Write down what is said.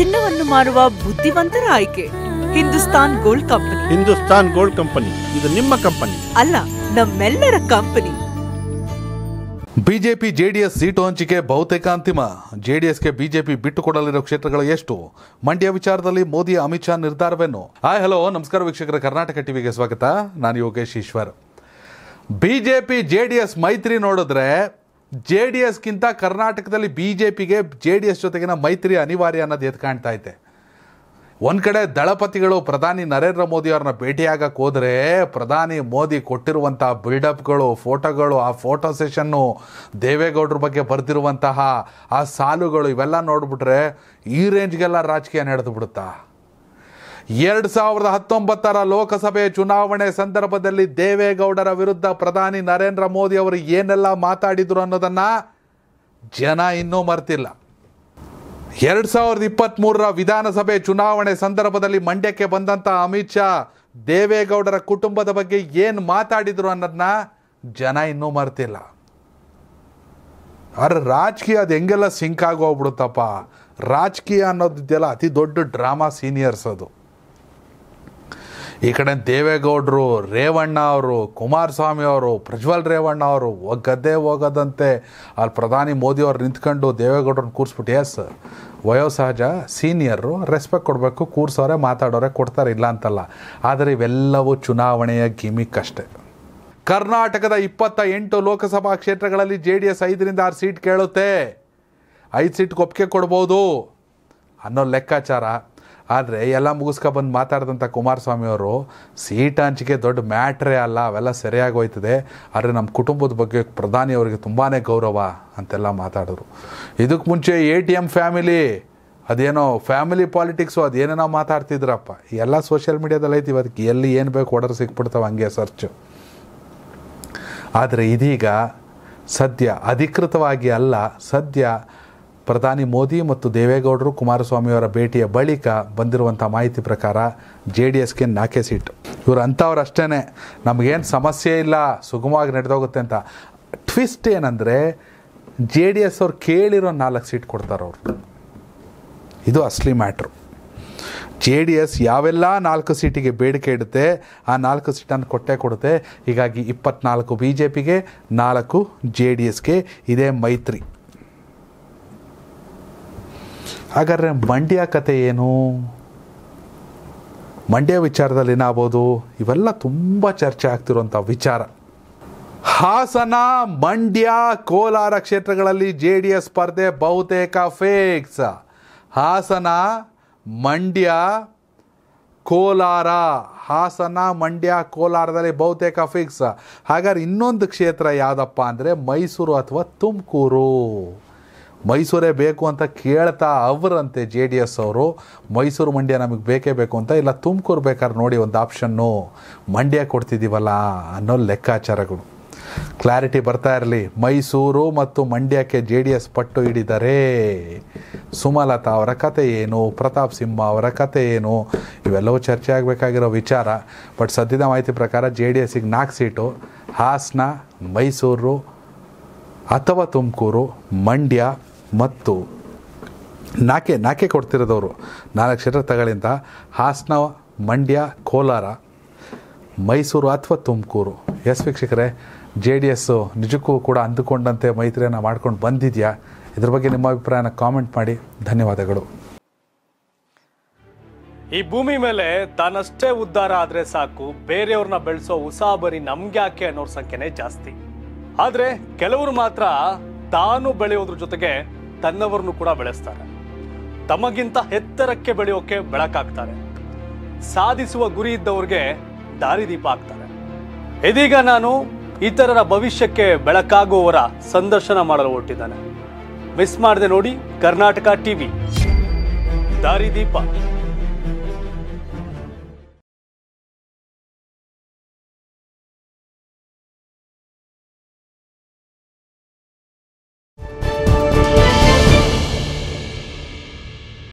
ಚಿನ್ನವನ್ನು ಮಾರುವ ಬುದ್ಧಿವಂತರ ಆಯ್ಕೆ Hindustan Gold Company Hindustan Gold Company ಇದು ನಿಮ್ಮ ಕಂಪನಿ ಅಲ್ಲ ನಮ್ಮೆಲ್ಲರ ಕಂಪನಿ ಬಿಜೆಪಿ ಜೆಡಿಎಸ್ ಸೀಟು ಹಂಚಿಕೆ ಬಹುತೇಕ ಅಂತಿಮ ಜೆಡಿಎಸ್ಗೆ ಬಿಜೆಪಿ ಬಿಟ್ಟು ಕೊಡಲಿರೋ ಕ್ಷೇತ್ರಗಳು ಎಷ್ಟು ಮಂಡ್ಯ ವಿಚಾರದಲ್ಲಿ ಮೋದಿ ಅಮಿತ್ ಶಾ ನಿರ್ಧಾರವೇನು ಹಾಯ್ ಹಲೋ ನಮಸ್ಕಾರ ವೀಕ್ಷಕರ ಕರ್ನಾಟಕ ಟಿವಿಗೆ ಸ್ವಾಗತ ನಾನು ಯೋಗೇಶ್ ಈಶ್ವರ್ ಬಿಜೆಪಿ ಜೆಡಿಎಸ್ ಮೈತ್ರಿ ನೋಡಿದ್ರೆ ಜೆ ಡಿ ಎಸ್ಗಿಂತ ಕರ್ನಾಟಕದಲ್ಲಿ ಬಿ ಜೆ ಪಿಗೆ ಜೆ ಡಿ ಎಸ್ ಜೊತೆಗಿನ ಮೈತ್ರಿ ಅನಿವಾರ್ಯ ಅನ್ನೋದು ಎದ್ದು ಕಾಣ್ತಾ ಐತೆ ಒಂದು ಕಡೆ ದಳಪತಿಗಳು ಪ್ರಧಾನಿ ನರೇಂದ್ರ ಮೋದಿ ಅವ್ರನ್ನ ಭೇಟಿಯಾಗಕ್ಕೆ ಹೋದರೆ ಪ್ರಧಾನಿ ಮೋದಿ ಕೊಟ್ಟಿರುವಂತಹ ಬಿಲ್ಡಪ್ಗಳು ಫೋಟೋಗಳು ಆ ಫೋಟೋ ಸೆಷನ್ನು ದೇವೇಗೌಡರ ಬಗ್ಗೆ ಬರೆದಿರುವಂತಹ ಆ ಸಾಲುಗಳು ಇವೆಲ್ಲ ನೋಡಿಬಿಟ್ರೆ ಈ ರೇಂಜ್ಗೆಲ್ಲ ರಾಜಕೀಯ ನಡೆದು ಬಿಡುತ್ತಾ ಎರಡು ಸಾವಿರದ ಹತ್ತೊಂಬತ್ತರ ಲೋಕಸಭೆ ಚುನಾವಣೆ ಸಂದರ್ಭದಲ್ಲಿ ದೇವೇಗೌಡರ ವಿರುದ್ಧ ಪ್ರಧಾನಿ ನರೇಂದ್ರ ಮೋದಿ ಅವರು ಏನೆಲ್ಲ ಮಾತಾಡಿದ್ರು ಅನ್ನೋದನ್ನು ಜನ ಇನ್ನೂ ಮರ್ತಿಲ್ಲ ಎರಡು ಸಾವಿರದ ಇಪ್ಪತ್ತ್ಮೂರರ ವಿಧಾನಸಭೆ ಚುನಾವಣೆ ಸಂದರ್ಭದಲ್ಲಿ ಮಂಡ್ಯಕ್ಕೆ ಬಂದಂಥ ಅಮಿತ್ ಶಾ ದೇವೇಗೌಡರ ಕುಟುಂಬದ ಬಗ್ಗೆ ಏನು ಮಾತಾಡಿದ್ರು ಅನ್ನೋದನ್ನ ಜನ ಇನ್ನೂ ಮರ್ತಿಲ್ಲ ಅರೆ ರಾಜಕೀಯ ಅದು ಹೆಂಗೆಲ್ಲ ಸಿಂಕ್ ಆಗೋಗ್ಬಿಡುತ್ತಪ್ಪ ರಾಜಕೀಯ ಅನ್ನೋದಿದೆಯಲ್ಲ ಅತಿ ದೊಡ್ಡ ಡ್ರಾಮಾ ಸೀನಿಯರ್ಸ್ ಅದು ಈ ಕಡೆ ದೇವೇಗೌಡರು ರೇವಣ್ಣ ಅವರು ಕುಮಾರಸ್ವಾಮಿ ಅವರು ಪ್ರಜ್ವಲ್ ರೇವಣ್ಣ ಅವರು ಒಗ್ಗದ್ದೇ ಹೋಗದಂತೆ ಅಲ್ಲಿ ಪ್ರಧಾನಿ ಮೋದಿಯವ್ರು ನಿಂತ್ಕೊಂಡು ದೇವೇಗೌಡ್ರನ್ನ ಕೂರಿಸ್ಬಿಟ್ಟು ಎಸ್ ವಯೋಸಹಜ ಸೀನಿಯರು ರೆಸ್ಪೆಕ್ಟ್ ಕೊಡಬೇಕು ಕೂರಿಸೋರೆ ಮಾತಾಡೋರೆ ಕೊಡ್ತಾರೆ ಇಲ್ಲ ಅಂತಲ್ಲ ಆದರೆ ಇವೆಲ್ಲವೂ ಚುನಾವಣೆಯ ಗಿಮಿಕ್ ಅಷ್ಟೆ ಕರ್ನಾಟಕದ ಇಪ್ಪತ್ತ ಎಂಟು ಲೋಕಸಭಾ ಕ್ಷೇತ್ರಗಳಲ್ಲಿ ಜೆ ಡಿ ಎಸ್ ಐದರಿಂದ ಆರು ಸೀಟ್ ಕೇಳುತ್ತೆ ಐದು ಸೀಟ್ಗೆ ಒಪ್ಪಿಗೆ ಕೊಡ್ಬೋದು ಅನ್ನೋ ಲೆಕ್ಕಾಚಾರ ಆದರೆ ಎಲ್ಲ ಮುಗಿಸ್ಕೊಬಂದು ಮಾತಾಡಿದಂಥ ಕುಮಾರಸ್ವಾಮಿ ಅವರು ಸೀಟ್ ಹಂಚಿಕೆ ದೊಡ್ಡ ಮ್ಯಾಟ್ರೇ ಅಲ್ಲ ಅವೆಲ್ಲ ಸರಿಯಾಗಿ ಹೋಯ್ತದೆ ಆದರೆ ನಮ್ಮ ಕುಟುಂಬದ ಬಗ್ಗೆ ಅವರಿಗೆ ತುಂಬಾ ಗೌರವ ಅಂತೆಲ್ಲ ಮಾತಾಡಿದ್ರು ಇದಕ್ಕೆ ಮುಂಚೆ ಎ ಟಿ ಎಮ್ ಫ್ಯಾಮಿಲಿ ಅದೇನೋ ಫ್ಯಾಮಿಲಿ ಪಾಲಿಟಿಕ್ಸು ಅದೇನೇನೋ ಮಾತಾಡ್ತಿದ್ರಪ್ಪ ಎಲ್ಲ ಸೋಷಿಯಲ್ ಮೀಡ್ಯಾದಲ್ಲಿ ಐತಿ ಅದಕ್ಕೆ ಎಲ್ಲಿ ಏನು ಬೇಕು ಆರ್ಡರ್ ಸಿಕ್ಬಿಡ್ತಾವೆ ಹಂಗೆ ಸರ್ಚು ಆದರೆ ಇದೀಗ ಸದ್ಯ ಅಧಿಕೃತವಾಗಿ ಅಲ್ಲ ಸದ್ಯ ಪ್ರಧಾನಿ ಮೋದಿ ಮತ್ತು ದೇವೇಗೌಡರು ಕುಮಾರಸ್ವಾಮಿಯವರ ಭೇಟಿಯ ಬಳಿಕ ಬಂದಿರುವಂಥ ಮಾಹಿತಿ ಪ್ರಕಾರ ಜೆ ಡಿ ಎಸ್ಗೆ ನಾಲ್ಕೇ ಸೀಟು ಇವರು ಅಂಥವ್ರು ಅಷ್ಟೇ ನಮಗೇನು ಸಮಸ್ಯೆ ಇಲ್ಲ ಸುಗಮವಾಗಿ ನಡೆದೋಗುತ್ತೆ ಅಂತ ಟ್ವಿಸ್ಟ್ ಏನಂದರೆ ಜೆ ಡಿ ಎಸ್ ಅವ್ರು ಕೇಳಿರೋ ನಾಲ್ಕು ಸೀಟ್ ಕೊಡ್ತಾರೆ ಅವರು ಇದು ಅಸಲಿ ಮ್ಯಾಟ್ರು ಜೆ ಡಿ ಎಸ್ ಯಾವೆಲ್ಲ ನಾಲ್ಕು ಸೀಟಿಗೆ ಬೇಡಿಕೆ ಇಡುತ್ತೆ ಆ ನಾಲ್ಕು ಸೀಟನ್ನು ಕೊಟ್ಟೆ ಕೊಡುತ್ತೆ ಹೀಗಾಗಿ ಇಪ್ಪತ್ನಾಲ್ಕು ಬಿ ಜೆ ಪಿಗೆ ನಾಲ್ಕು ಜೆ ಡಿ ಎಸ್ಗೆ ಇದೇ ಮೈತ್ರಿ ಹಾಗಾದರೆ ಮಂಡ್ಯ ಕತೆ ಏನು ಮಂಡ್ಯ ವಿಚಾರದಲ್ಲಿ ಏನಾಗ್ಬೋದು ಇವೆಲ್ಲ ತುಂಬ ಚರ್ಚೆ ಆಗ್ತಿರುವಂಥ ವಿಚಾರ ಹಾಸನ ಮಂಡ್ಯ ಕೋಲಾರ ಕ್ಷೇತ್ರಗಳಲ್ಲಿ ಜೆ ಡಿ ಎಸ್ ಸ್ಪರ್ಧೆ ಬಹುತೇಕ ಫೇಕ್ಸ್ ಹಾಸನ ಮಂಡ್ಯ ಕೋಲಾರ ಹಾಸನ ಮಂಡ್ಯ ಕೋಲಾರದಲ್ಲಿ ಬಹುತೇಕ ಫಿಕ್ಸ್ ಹಾಗಾದ್ರೆ ಇನ್ನೊಂದು ಕ್ಷೇತ್ರ ಯಾವುದಪ್ಪ ಅಂದರೆ ಮೈಸೂರು ಅಥವಾ ತುಮಕೂರು ಮೈಸೂರೇ ಬೇಕು ಅಂತ ಕೇಳ್ತಾ ಅವರಂತೆ ಜೆ ಡಿ ಎಸ್ ಅವರು ಮೈಸೂರು ಮಂಡ್ಯ ನಮಗೆ ಬೇಕೇ ಬೇಕು ಅಂತ ಇಲ್ಲ ತುಮಕೂರು ಬೇಕಾದ್ರೆ ನೋಡಿ ಒಂದು ಆಪ್ಷನ್ನು ಮಂಡ್ಯ ಕೊಡ್ತಿದ್ದೀವಲ್ಲ ಅನ್ನೋ ಲೆಕ್ಕಾಚಾರಗಳು ಕ್ಲಾರಿಟಿ ಬರ್ತಾ ಇರಲಿ ಮೈಸೂರು ಮತ್ತು ಮಂಡ್ಯಕ್ಕೆ ಜೆ ಡಿ ಎಸ್ ಪಟ್ಟು ಹಿಡಿದರೆ ಸುಮಲತಾ ಅವರ ಕತೆ ಏನು ಪ್ರತಾಪ್ ಸಿಂಹ ಅವರ ಕತೆ ಏನು ಇವೆಲ್ಲವೂ ಚರ್ಚೆ ಆಗಬೇಕಾಗಿರೋ ವಿಚಾರ ಬಟ್ ಸದ್ಯದ ಮಾಹಿತಿ ಪ್ರಕಾರ ಜೆ ಡಿ ಎಸ್ಸಿಗೆ ನಾಲ್ಕು ಸೀಟು ಹಾಸನ ಮೈಸೂರು ಅಥವಾ ತುಮಕೂರು ಮಂಡ್ಯ ಮತ್ತು ನಾಕೆ ನಾಕೆ ಕೊಡ್ತಿರೋದವರು ನಾಲ್ಕು ಕ್ಷೇತ್ರ ತಗಳಿಂದ ಹಾಸನ ಮಂಡ್ಯ ಕೋಲಾರ ಮೈಸೂರು ಅಥವಾ ತುಮಕೂರು ಎಸ್ ವೀಕ್ಷಕರೇ ಜೆ ಡಿ ಎಸ್ಸು ನಿಜಕ್ಕೂ ಕೂಡ ಅಂದುಕೊಂಡಂತೆ ಮೈತ್ರಿಯನ್ನು ಮಾಡ್ಕೊಂಡು ಬಂದಿದೆಯಾ ಇದ್ರ ಬಗ್ಗೆ ನಿಮ್ಮ ಅಭಿಪ್ರಾಯನ ಕಾಮೆಂಟ್ ಮಾಡಿ ಧನ್ಯವಾದಗಳು ಈ ಭೂಮಿ ಮೇಲೆ ತಾನಷ್ಟೇ ಉದ್ಧಾರ ಆದರೆ ಸಾಕು ಬೇರೆಯವ್ರನ್ನ ಬೆಳೆಸೋ ಉಸಾಬರಿ ನಮ್ಗೆ ಯಾಕೆ ಅನ್ನೋರ್ ಸಂಖ್ಯೆನೇ ಜಾಸ್ತಿ ಆದರೆ ಕೆಲವರು ಮಾತ್ರ ತಾನು ಬೆಳೆಯೋದ್ರ ಜೊತೆಗೆ ತನ್ನವರನ್ನು ಕೂಡ ಬೆಳೆಸ್ತಾರೆ ತಮಗಿಂತ ಎತ್ತರಕ್ಕೆ ಬೆಳೆಯೋಕೆ ಬೆಳಕಾಗ್ತಾರೆ ಸಾಧಿಸುವ ಗುರಿ ಇದ್ದವ್ರಿಗೆ ದಾರಿದೀಪ ಆಗ್ತಾರೆ ಇದೀಗ ನಾನು ಇತರರ ಭವಿಷ್ಯಕ್ಕೆ ಬೆಳಕಾಗುವವರ ಸಂದರ್ಶನ ಮಾಡಲು ಹೊರಟಿದ್ದಾನೆ ಮಿಸ್ ಮಾಡದೆ ನೋಡಿ ಕರ್ನಾಟಕ ಟಿವಿ ದಾರಿದೀಪ